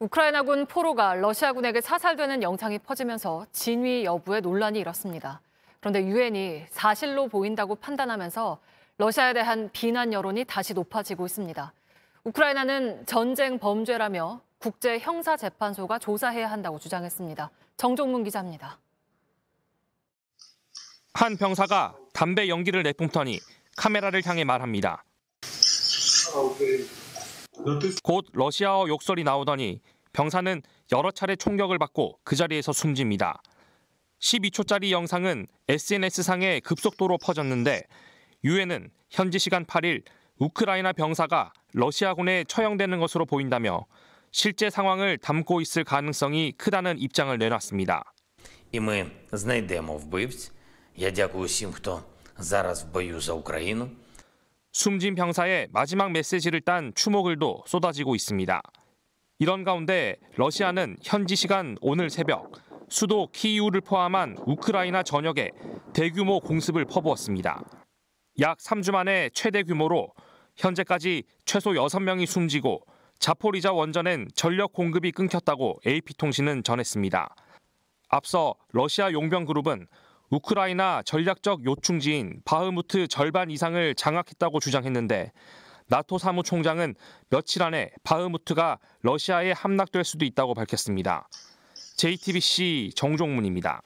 우크라이나군 포로가 러시아군에게 사살되는 영상이 퍼지면서 진위 여부에 논란이 일었습니다. 그런데 유엔이 사실로 보인다고 판단하면서 러시아에 대한 비난 여론이 다시 높아지고 있습니다. 우크라이나는 전쟁 범죄라며 국제 형사 재판소가 조사해야 한다고 주장했습니다. 정종문 기자입니다. 한 병사가 담배 연기를 내뿜더니 카메라를 향해 말합니다. 아, 곧 러시아어 욕설이 나오더니 병사는 여러 차례 총격을 받고 그 자리에서 숨집니다. 12초짜리 영상은 SNS상에 급속도로 퍼졌는데 유엔은 현지 시간 8일 우크라이나 병사가 러시아군에 처형되는 것으로 보인다며 실제 상황을 담고 있을 가능성이 크다는 입장을 내놨습니다. 숨진 병사의 마지막 메시지를 딴 추모글도 쏟아지고 있습니다. 이런 가운데 러시아는 현지 시간 오늘 새벽 수도 키이우를 포함한 우크라이나 전역에 대규모 공습을 퍼부었습니다. 약 3주 만에 최대 규모로 현재까지 최소 6명이 숨지고 자포리자 원전엔 전력 공급이 끊겼다고 AP통신은 전했습니다. 앞서 러시아 용병 그룹은 우크라이나 전략적 요충지인 바흐무트 절반 이상을 장악했다고 주장했는데 나토 사무총장은 며칠 안에 바흐무트가 러시아에 함락될 수도 있다고 밝혔습니다. JTBC 정종문입니다.